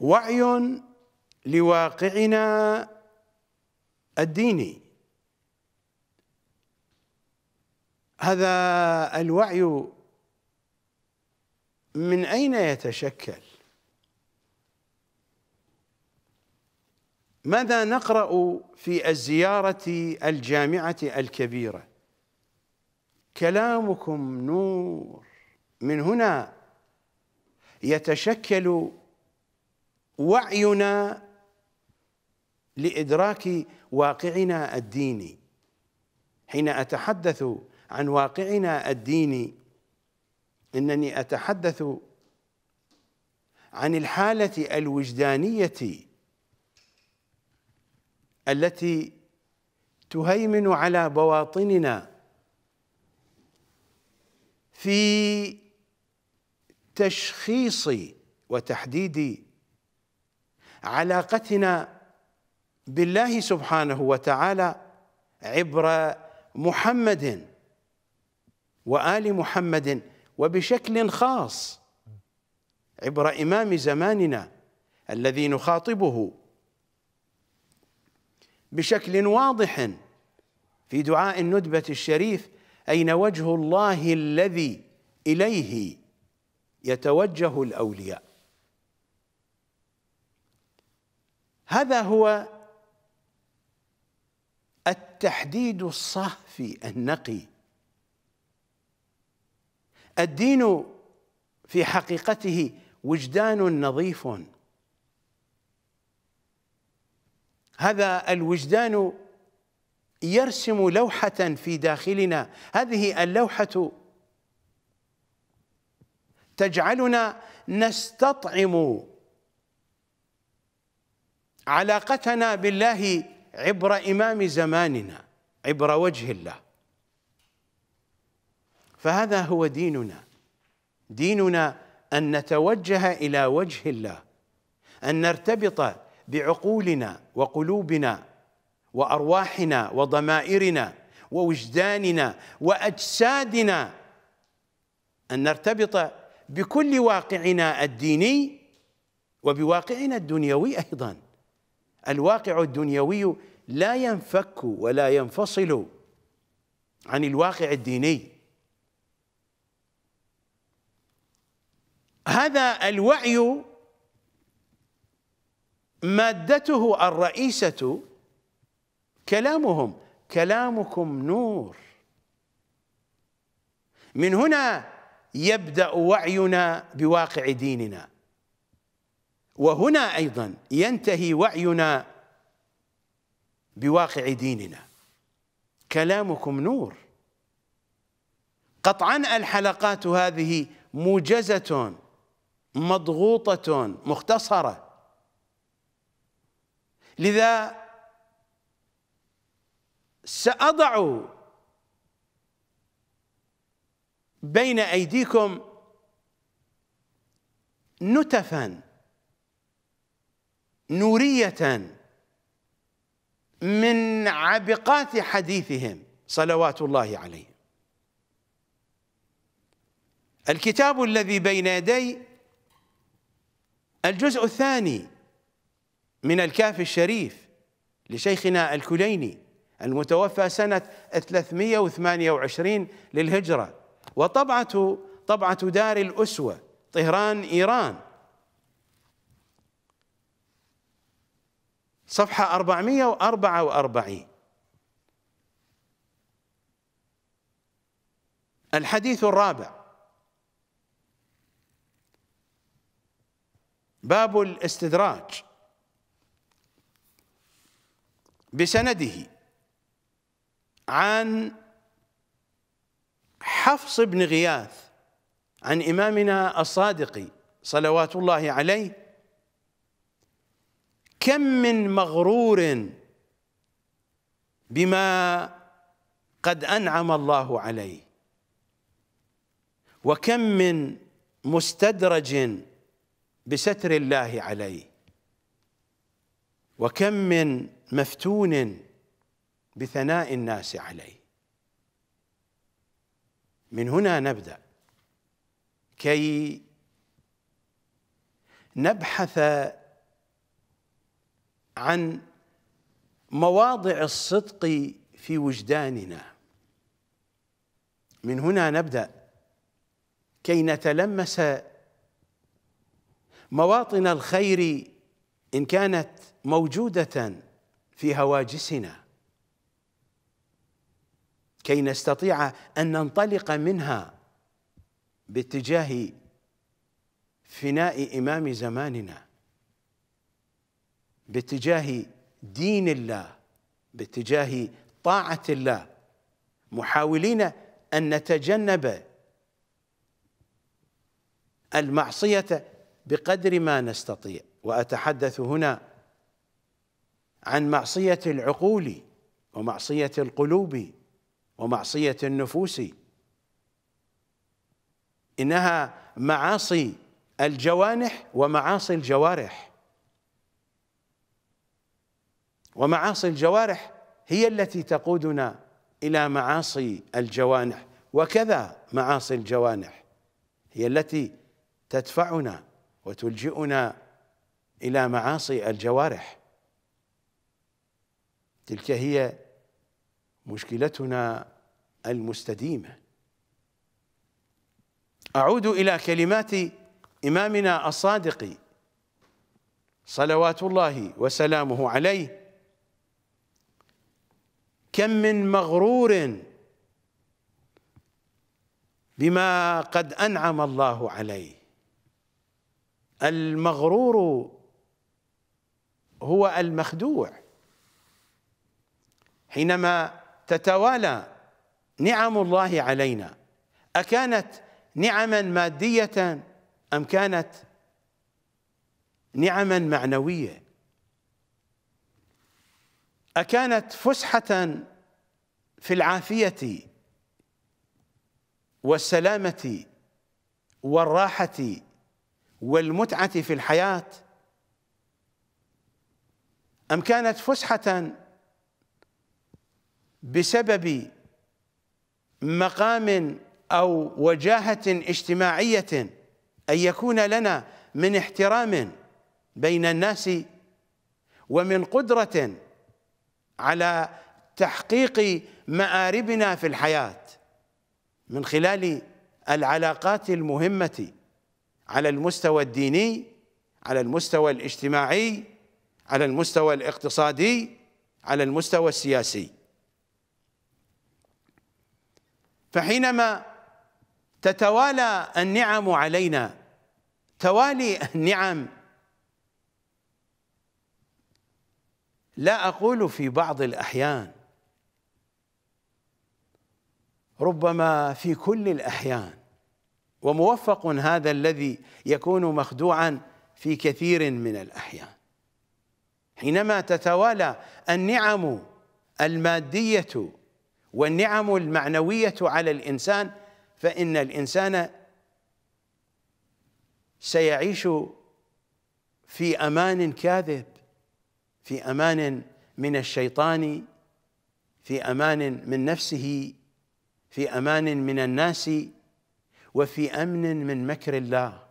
وعي لواقعنا الديني هذا الوعي من اين يتشكل ماذا نقرا في الزياره الجامعه الكبيره كلامكم نور من هنا يتشكل وعينا لادراك واقعنا الديني حين اتحدث عن واقعنا الديني انني اتحدث عن الحاله الوجدانيه التي تهيمن على بواطننا في تشخيص وتحديد علاقتنا بالله سبحانه وتعالى عبر محمد وآل محمد وبشكل خاص عبر إمام زماننا الذي نخاطبه بشكل واضح في دعاء الندبة الشريف أين وجه الله الذي إليه يتوجه الأولياء هذا هو التحديد الصافي النقي الدين في حقيقته وجدان نظيف هذا الوجدان يرسم لوحة في داخلنا هذه اللوحة تجعلنا نستطعم علاقتنا بالله عبر إمام زماننا عبر وجه الله فهذا هو ديننا ديننا أن نتوجه إلى وجه الله أن نرتبط بعقولنا وقلوبنا وأرواحنا وضمائرنا ووجداننا وأجسادنا أن نرتبط بكل واقعنا الديني وبواقعنا الدنيوي أيضاً الواقع الدنيوي لا ينفك ولا ينفصل عن الواقع الديني هذا الوعي مادته الرئيسة كلامهم كلامكم نور من هنا يبدأ وعينا بواقع ديننا وهنا ايضا ينتهي وعينا بواقع ديننا كلامكم نور قطعا الحلقات هذه موجزه مضغوطه مختصره لذا ساضع بين ايديكم نتفا نورية من عبقات حديثهم صلوات الله عليه الكتاب الذي بين يدي الجزء الثاني من الكافي الشريف لشيخنا الكليني المتوفى سنة 328 للهجرة وطبعة طبعة دار الأسوة طهران إيران صفحة 444 الحديث الرابع باب الاستدراج بسنده عن حفص بن غياث عن إمامنا الصادق صلوات الله عليه كم من مغرور بما قد انعم الله عليه وكم من مستدرج بستر الله عليه وكم من مفتون بثناء الناس عليه من هنا نبدا كي نبحث عن مواضع الصدق في وجداننا من هنا نبدا كي نتلمس مواطن الخير ان كانت موجوده في هواجسنا كي نستطيع ان ننطلق منها باتجاه فناء امام زماننا باتجاه دين الله باتجاه طاعه الله محاولين ان نتجنب المعصيه بقدر ما نستطيع واتحدث هنا عن معصيه العقول ومعصيه القلوب ومعصيه النفوس انها معاصي الجوانح ومعاصي الجوارح ومعاصي الجوارح هي التي تقودنا إلى معاصي الجوانح وكذا معاصي الجوانح هي التي تدفعنا وتلجئنا إلى معاصي الجوارح تلك هي مشكلتنا المستديمة أعود إلى كلمات إمامنا الصادق صلوات الله وسلامه عليه كم من مغرور بما قد انعم الله عليه المغرور هو المخدوع حينما تتوالى نعم الله علينا اكانت نعما ماديه ام كانت نعما معنويه أكانت فسحة في العافية والسلامة والراحة والمتعة في الحياة أم كانت فسحة بسبب مقام أو وجاهة اجتماعية أن يكون لنا من احترام بين الناس ومن قدرة على تحقيق مآربنا في الحياة من خلال العلاقات المهمة على المستوى الديني على المستوى الاجتماعي على المستوى الاقتصادي على المستوى السياسي فحينما تتوالى النعم علينا توالي النعم لا أقول في بعض الأحيان ربما في كل الأحيان وموفق هذا الذي يكون مخدوعا في كثير من الأحيان حينما تتوالى النعم المادية والنعم المعنوية على الإنسان فإن الإنسان سيعيش في أمان كاذب في امان من الشيطان في امان من نفسه في امان من الناس وفي امن من مكر الله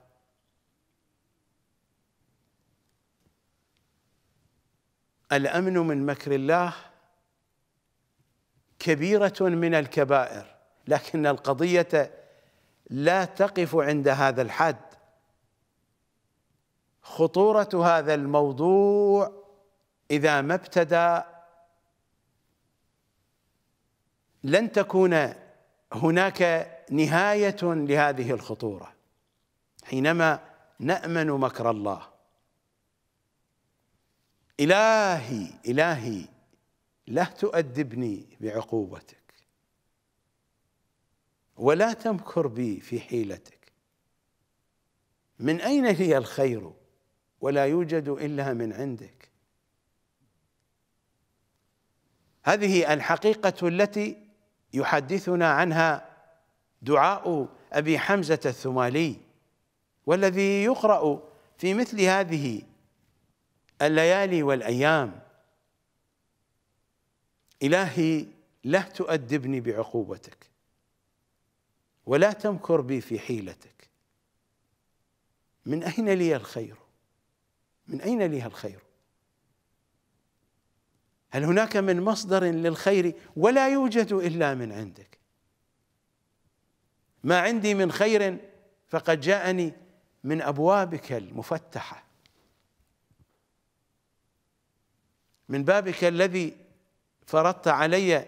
الامن من مكر الله كبيره من الكبائر لكن القضيه لا تقف عند هذا الحد خطوره هذا الموضوع إذا ما ابتدى لن تكون هناك نهاية لهذه الخطورة حينما نأمن مكر الله إلهي إلهي لا تؤدبني بعقوبتك ولا تمكر بي في حيلتك من أين لي الخير ولا يوجد إلا من عندك هذه الحقيقة التي يحدثنا عنها دعاء أبي حمزة الثمالي والذي يقرأ في مثل هذه الليالي والأيام إلهي لا تؤدبني بعقوبتك ولا تمكر بي في حيلتك من أين لي الخير من أين لي الخير هل هناك من مصدر للخير ولا يوجد الا من عندك ما عندي من خير فقد جاءني من ابوابك المفتحه من بابك الذي فرضت علي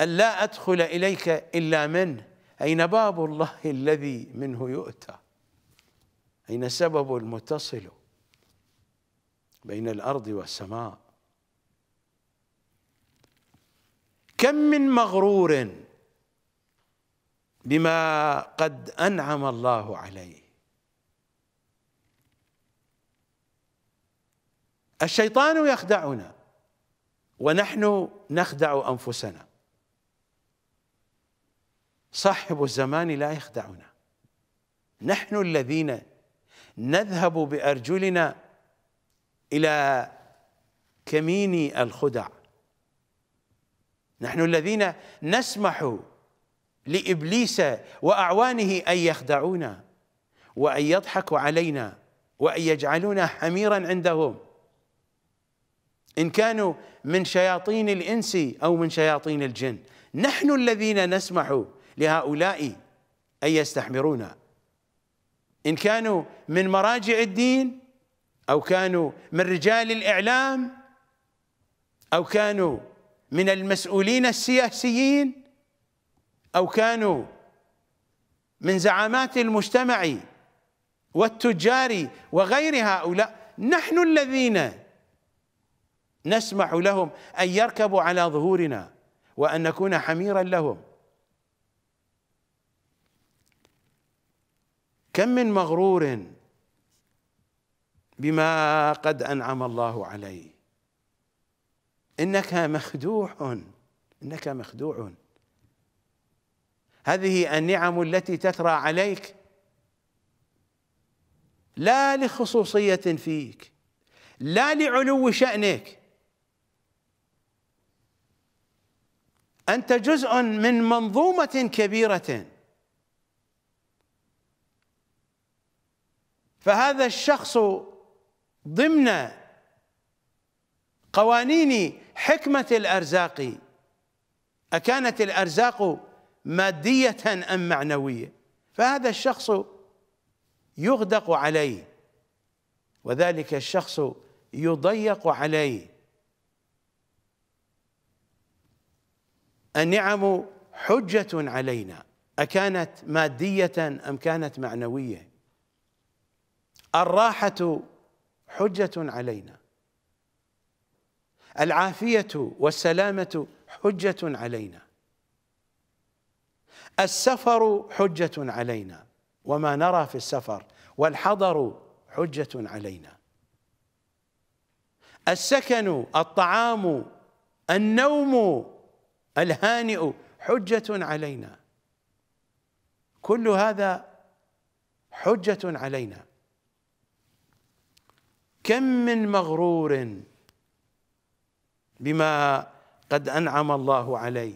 ألا أدخل إليك إلا منه أين باب الله الذي منه يؤتى أين سبب المتصل بين الارض والسماء كم من مغرور بما قد انعم الله عليه الشيطان يخدعنا ونحن نخدع انفسنا صاحب الزمان لا يخدعنا نحن الذين نذهب بارجلنا إلى كمين الخدع نحن الذين نسمح لإبليس وأعوانه أن يخدعونا وأن يضحكوا علينا وأن يجعلونا حميرا عندهم إن كانوا من شياطين الإنس أو من شياطين الجن نحن الذين نسمح لهؤلاء أن يستحمرونا إن كانوا من مراجع الدين أو كانوا من رجال الإعلام أو كانوا من المسؤولين السياسيين أو كانوا من زعامات المجتمع والتجار وغير هؤلاء نحن الذين نسمح لهم أن يركبوا على ظهورنا وأن نكون حميرا لهم كم من مغرور بما قد انعم الله عليه انك مخدوع انك مخدوع هذه النعم التي تترى عليك لا لخصوصيه فيك لا لعلو شانك انت جزء من منظومه كبيره فهذا الشخص ضمن قوانين حكمة الأرزاق أكانت الأرزاق مادية أم معنوية فهذا الشخص يغدق عليه وذلك الشخص يضيق عليه النعم حجة علينا أكانت مادية أم كانت معنوية الراحة حجة علينا العافية والسلامة حجة علينا السفر حجة علينا وما نرى في السفر والحضر حجة علينا السكن الطعام النوم الهانئ حجة علينا كل هذا حجة علينا كم من مغرور بما قد انعم الله عليه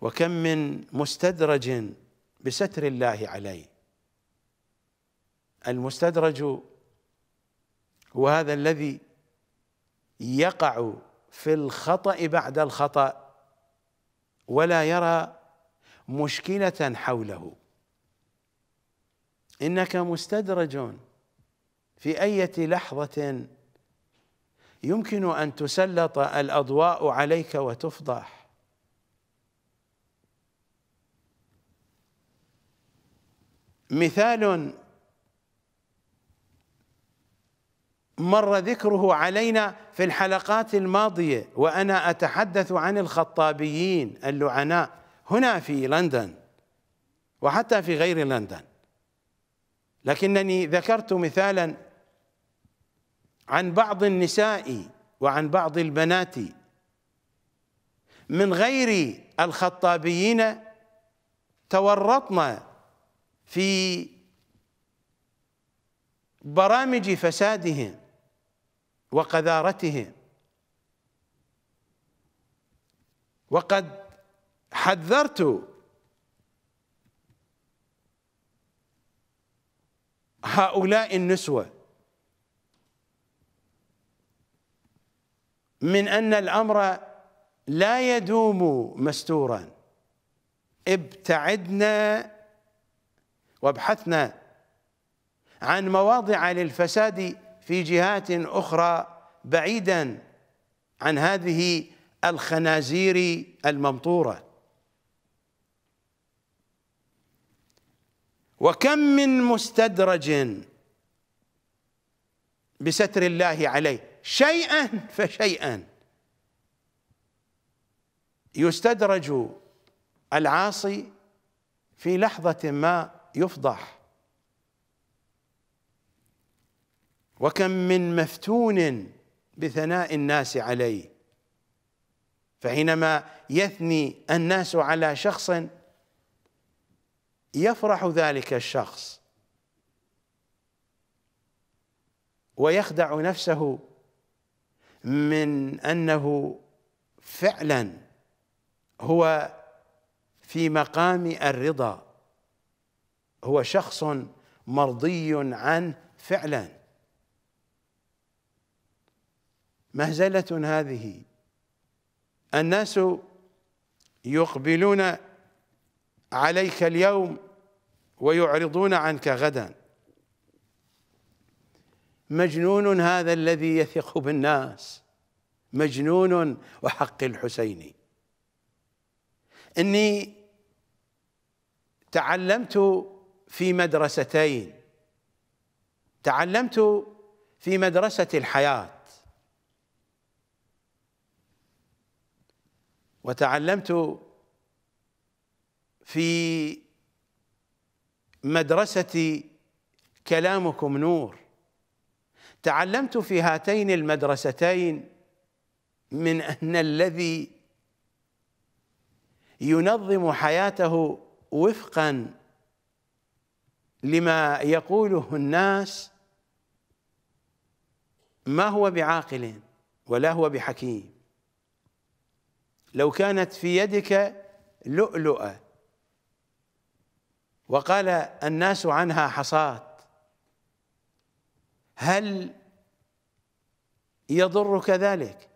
وكم من مستدرج بستر الله عليه المستدرج هو هذا الذي يقع في الخطأ بعد الخطأ ولا يرى مشكلة حوله إنك مستدرج في أي لحظة يمكن أن تسلط الأضواء عليك وتفضح مثال مر ذكره علينا في الحلقات الماضية وأنا أتحدث عن الخطابيين اللعناء هنا في لندن وحتى في غير لندن لكنني ذكرت مثالا عن بعض النساء وعن بعض البنات من غير الخطابيين تورطن في برامج فسادهم وقذارتهم وقد حذرت هؤلاء النسوه من أن الأمر لا يدوم مستورا ابتعدنا وابحثنا عن مواضع للفساد في جهات أخرى بعيدا عن هذه الخنازير الممطورة وكم من مستدرج بستر الله عليه شيئا فشيئا يستدرج العاصي في لحظة ما يفضح وكم من مفتون بثناء الناس عليه فحينما يثني الناس على شخص يفرح ذلك الشخص ويخدع نفسه من انه فعلا هو في مقام الرضا هو شخص مرضي عنه فعلا مهزله هذه الناس يقبلون عليك اليوم ويعرضون عنك غدا مجنون هذا الذي يثق بالناس مجنون وحق الحسين اني تعلمت في مدرستين تعلمت في مدرسه الحياه وتعلمت في مدرسه كلامكم نور تعلمت في هاتين المدرستين من ان الذي ينظم حياته وفقا لما يقوله الناس ما هو بعاقل ولا هو بحكيم لو كانت في يدك لؤلؤه وقال الناس عنها حصاه هل يضرك ذلك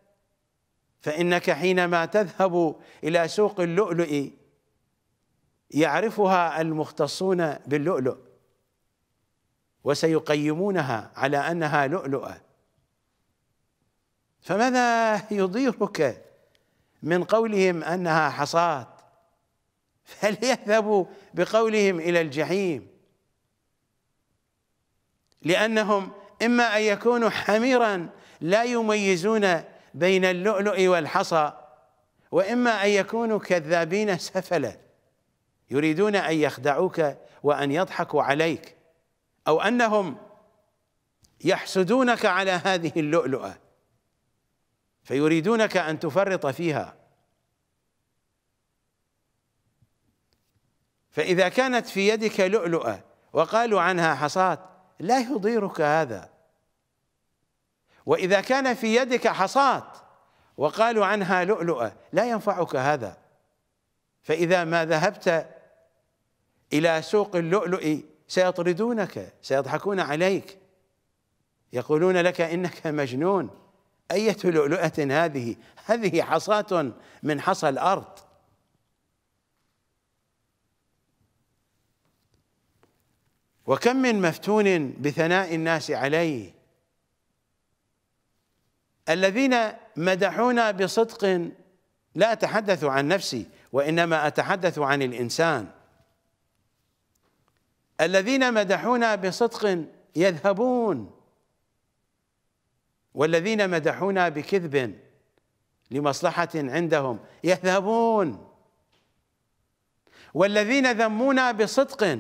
فإنك حينما تذهب إلى سوق اللؤلؤ يعرفها المختصون باللؤلؤ وسيقيمونها على أنها لؤلؤة فماذا يضيرك من قولهم أنها حصاه فليذهبوا بقولهم إلى الجحيم لأنهم إما أن يكونوا حميرا لا يميزون بين اللؤلؤ والحصى وإما أن يكونوا كذابين سفلة يريدون أن يخدعوك وأن يضحكوا عليك أو أنهم يحسدونك على هذه اللؤلؤة فيريدونك أن تفرط فيها فإذا كانت في يدك لؤلؤة وقالوا عنها حصاه لا يضيرك هذا وإذا كان في يدك حصاة وقالوا عنها لؤلؤة لا ينفعك هذا فإذا ما ذهبت إلى سوق اللؤلؤ سيطردونك سيضحكون عليك يقولون لك إنك مجنون أية لؤلؤة هذه هذه حصاة من حصى الأرض وكم من مفتون بثناء الناس عليه الذين مدحونا بصدق لا أتحدث عن نفسي وإنما أتحدث عن الإنسان الذين مدحونا بصدق يذهبون والذين مدحونا بكذب لمصلحة عندهم يذهبون والذين ذمونا بصدق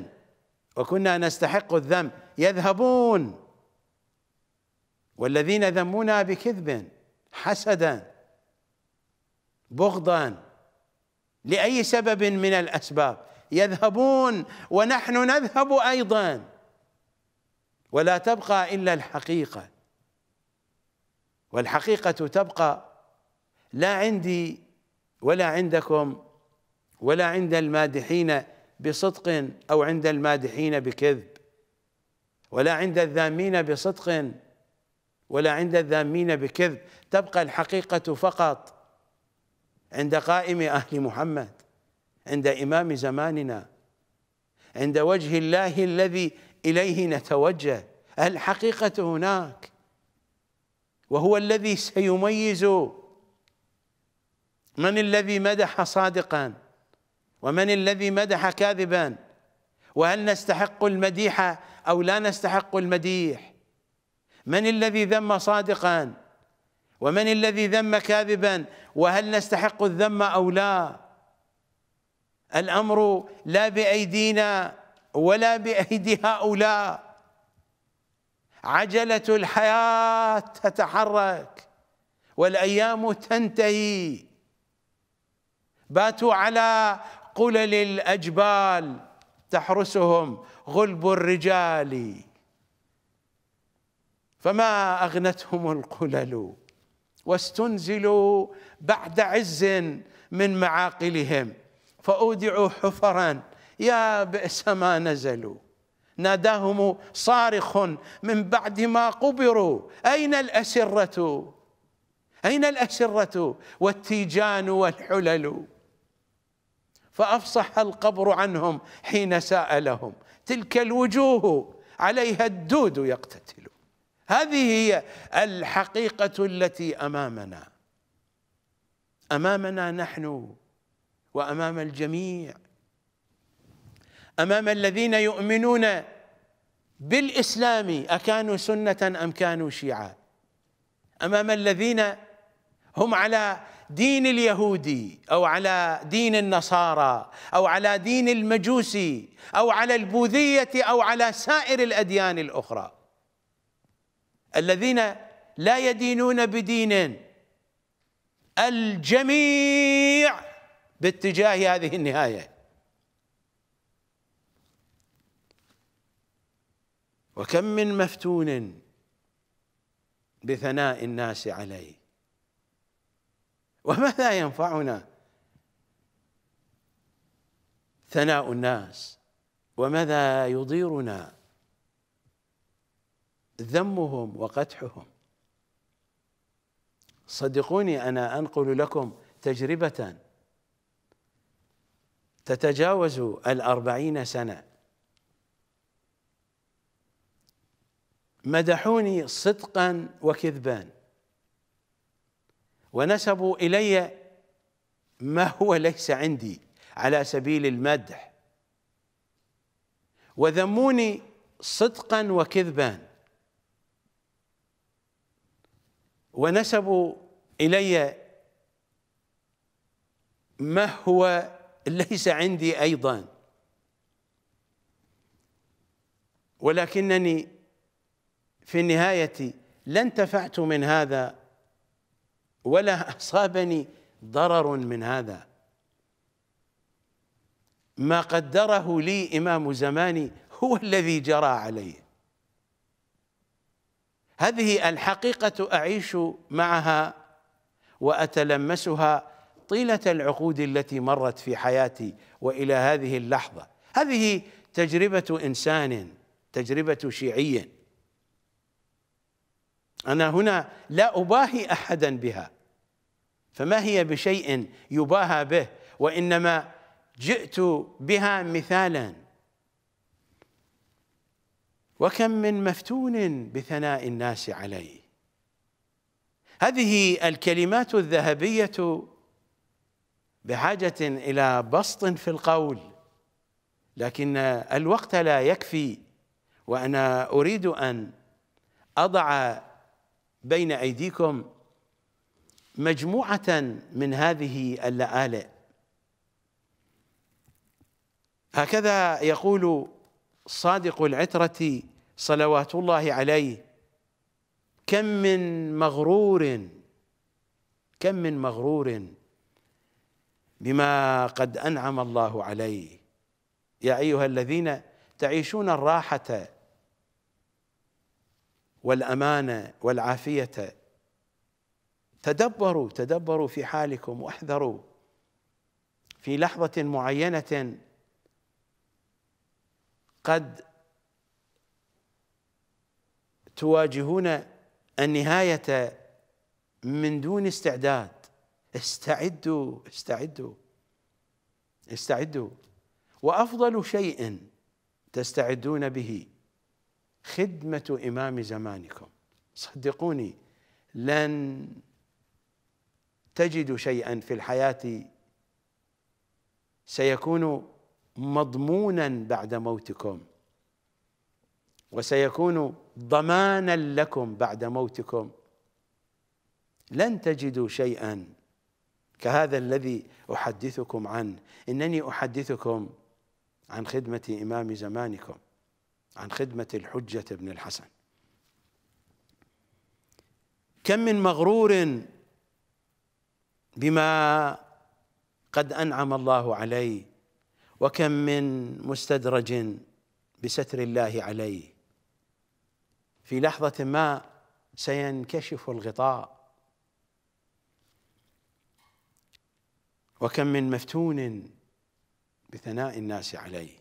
وكنا نستحق الذم يذهبون والذين ذمونا بكذب حسدا بغضا لأي سبب من الأسباب يذهبون ونحن نذهب أيضا ولا تبقى إلا الحقيقة والحقيقة تبقى لا عندي ولا عندكم ولا عند المادحين بصدق أو عند المادحين بكذب ولا عند الذامين بصدق ولا عند الذامين بكذب تبقى الحقيقة فقط عند قائم أهل محمد عند إمام زماننا عند وجه الله الذي إليه نتوجه الحقيقة هناك وهو الذي سيميز من الذي مدح صادقا ومن الذي مدح كاذبا وهل نستحق المديح أو لا نستحق المديح من الذي ذم صادقا ومن الذي ذم كاذبا وهل نستحق الذم او لا الامر لا بايدينا ولا بايدي هؤلاء عجله الحياه تتحرك والايام تنتهي باتوا على قلل الاجبال تحرسهم غلب الرجال فما اغنتهم القلل واستنزلوا بعد عز من معاقلهم فاودعوا حفرا يا بئس ما نزلوا ناداهم صارخ من بعد ما قبروا اين الاسره اين الاسره والتيجان والحلل فافصح القبر عنهم حين سالهم تلك الوجوه عليها الدود يقتتل هذه هي الحقيقة التي أمامنا أمامنا نحن وأمام الجميع أمام الذين يؤمنون بالإسلام أكانوا سنة أم كانوا شيعة أمام الذين هم على دين اليهودي أو على دين النصارى أو على دين المجوسي أو على البوذية أو على سائر الأديان الأخرى الذين لا يدينون بدين الجميع باتجاه هذه النهايه وكم من مفتون بثناء الناس عليه وماذا ينفعنا ثناء الناس وماذا يضيرنا ذمهم وقدحهم صدقوني أنا أنقل لكم تجربة تتجاوز الأربعين سنة مدحوني صدقا وكذبا ونسبوا إلي ما هو ليس عندي على سبيل المدح وذموني صدقا وكذبا ونسبوا إلي ما هو ليس عندي أيضا ولكنني في النهاية لا انتفعت من هذا ولا أصابني ضرر من هذا ما قدره لي إمام زماني هو الذي جرى عليه هذه الحقيقة أعيش معها وأتلمسها طيلة العقود التي مرت في حياتي وإلى هذه اللحظة هذه تجربة إنسان تجربة شيعي أنا هنا لا أباهي أحدا بها فما هي بشيء يباهى به وإنما جئت بها مثالا وكم من مفتون بثناء الناس عليه هذه الكلمات الذهبيه بحاجه الى بسط في القول لكن الوقت لا يكفي وانا اريد ان اضع بين ايديكم مجموعه من هذه اللآلئ هكذا يقول صادق العترة صلوات الله عليه كم من مغرور كم من مغرور بما قد أنعم الله عليه يا أيها الذين تعيشون الراحة والأمانة والعافية تدبروا تدبروا في حالكم واحذروا في لحظة معينة قد تواجهون النهاية من دون استعداد استعدوا استعدوا استعدوا وأفضل شيء تستعدون به خدمة إمام زمانكم صدقوني لن تجدوا شيئا في الحياة سيكون مضمونا بعد موتكم وسيكون ضمانا لكم بعد موتكم لن تجدوا شيئا كهذا الذي احدثكم عنه انني احدثكم عن خدمه امام زمانكم عن خدمه الحجه بن الحسن كم من مغرور بما قد انعم الله عليه وكم من مستدرج بستر الله عليه في لحظة ما سينكشف الغطاء وكم من مفتون بثناء الناس عليه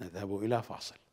نذهب إلى فاصل